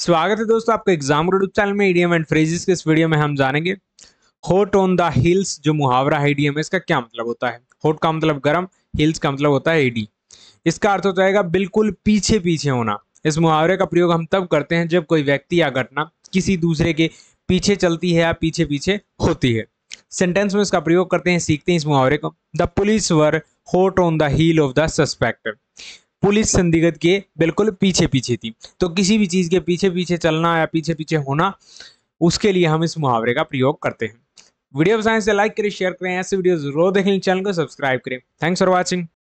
स्वागत है दोस्तों आपका एग्जाम रूडूब चैनल में ईडीएम एंड फ्रेजेस के इस वीडियो में हम जानेंगे होट ऑन द हिल्स जो मुहावरा है ईडीएम e इसका क्या मतलब होता है होट का मतलब गर्म हिल्स का मतलब होता है एडी e इसका अर्थ हो जाएगा बिल्कुल पीछे पीछे होना इस मुहावरे का प्रयोग हम तब करते हैं जब कोई व्यक्ति या घटना किसी दूसरे के पीछे चलती है या पीछे पीछे होती है सेंटेंस में इसका प्रयोग करते हैं सीखते हैं इस मुहावरे को the police were hot on the heel of the suspect police संदिग्ध के बिल्कुल पीछे पीछे थी तो किसी भी चीज़ के पीछे पीछे चलना या पीछे पीछे होना उसके लिए हम इस मुहावरे का प्रयोग करते हैं वीडियो पसंद से तो लाइक करें शेयर करें ऐसे वीडियो जरूर देखें चैनल को सब्सक्राइब करें थैंक्स फॉर वॉचिंग